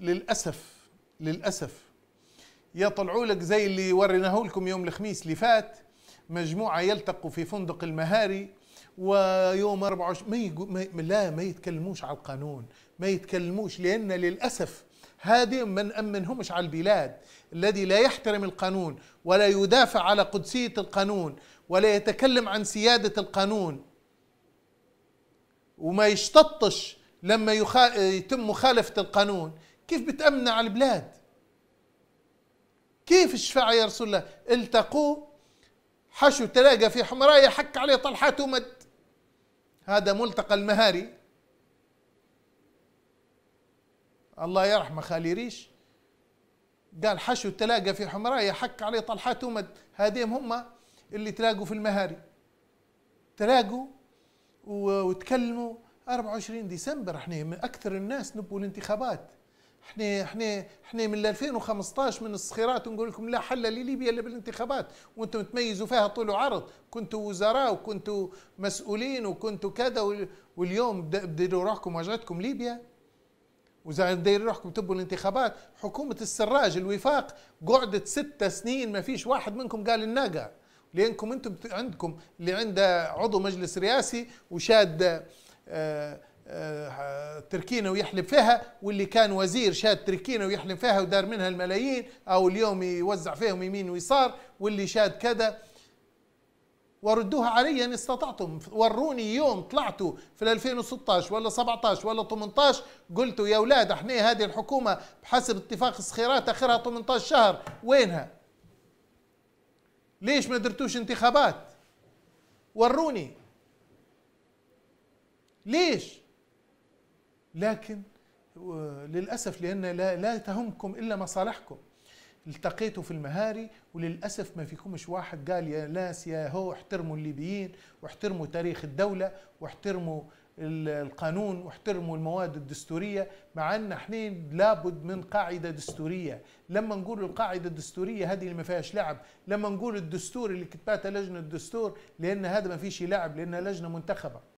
للأسف للأسف يطلعوا لك زي اللي وريناه لكم يوم الخميس اللي فات مجموعة يلتقوا في فندق المهاري ويوم 24 ما, يقو... ما لا ما يتكلموش على القانون ما يتكلموش لأن للأسف هذه من أمنهمش على البلاد الذي لا يحترم القانون ولا يدافع على قدسية القانون ولا يتكلم عن سيادة القانون وما يشتطش لما يخ... يتم مخالفة القانون كيف بتأمن على البلاد كيف الشفاعة يا رسول الله التقوه حشو تلاقى في حمراية حك عليه طلحات ومد هذا ملتقى المهاري الله يرحمه خالي ريش قال حشو تلاقى في حمراية حك عليه طلحات ومد هذين هم اللي تلاقوا في المهاري تلاقوا وتكلموا 24 ديسمبر احنا من اكثر الناس نبوا الانتخابات احنا احنا احنا من 2015 من الصخيرات نقول لكم لا حل لليبيا الا بالانتخابات وانتم تميزوا فيها طول وعرض كنتوا وزراء وكنتوا مسؤولين وكنتوا كذا واليوم ديروا روحكم واجهتكم ليبيا وزي دايرين روحكم تبوا الانتخابات حكومة السراج الوفاق قعدت ست سنين ما فيش واحد منكم قال الناقة لأنكم أنتم عندكم اللي عنده عضو مجلس رئاسي وشاد آه، تركينا ويحلب فيها واللي كان وزير شاد تركينا ويحلب فيها ودار منها الملايين او اليوم يوزع فيهم يمين ويسار واللي شاد كذا وردوها علي ان استطعتم وروني يوم طلعتوا في 2016 ولا 17 ولا 18 قلتوا يا اولاد احنا هذه الحكومه بحسب اتفاق الصخيرات اخرها 18 شهر وينها ليش ما درتوش انتخابات وروني ليش لكن للأسف لأن لا, لا تهمكم إلا مصالحكم التقيتوا في المهاري وللأسف ما فيكمش واحد قال يا ناس يا هو احترموا الليبيين واحترموا تاريخ الدولة واحترموا القانون واحترموا المواد الدستورية مع أن احنا لابد من قاعدة دستورية لما نقول القاعدة الدستورية هذه اللي ما فيهاش لعب لما نقول الدستور اللي كتباتها لجنة الدستور لأن هذا ما فيش لعب لأنها لجنة منتخبة